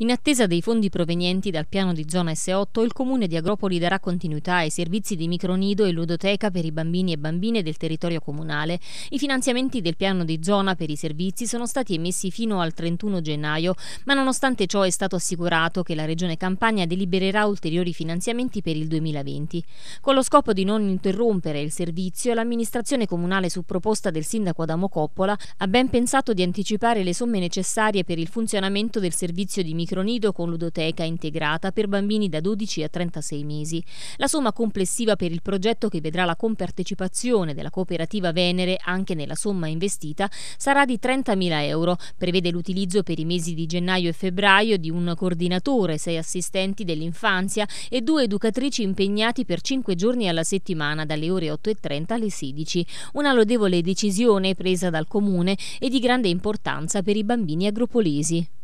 In attesa dei fondi provenienti dal piano di zona S8, il comune di Agropoli darà continuità ai servizi di micronido e ludoteca per i bambini e bambine del territorio comunale. I finanziamenti del piano di zona per i servizi sono stati emessi fino al 31 gennaio, ma nonostante ciò è stato assicurato che la Regione Campania delibererà ulteriori finanziamenti per il 2020. Con lo scopo di non interrompere il servizio, l'amministrazione comunale su proposta del sindaco Adamo Coppola ha ben pensato di anticipare le somme necessarie per il funzionamento del servizio di micronido micronido con ludoteca integrata per bambini da 12 a 36 mesi. La somma complessiva per il progetto che vedrà la compartecipazione della cooperativa Venere anche nella somma investita sarà di 30.000 euro. Prevede l'utilizzo per i mesi di gennaio e febbraio di un coordinatore, sei assistenti dell'infanzia e due educatrici impegnati per 5 giorni alla settimana dalle ore 8.30 alle 16. Una lodevole decisione presa dal comune e di grande importanza per i bambini agropolesi.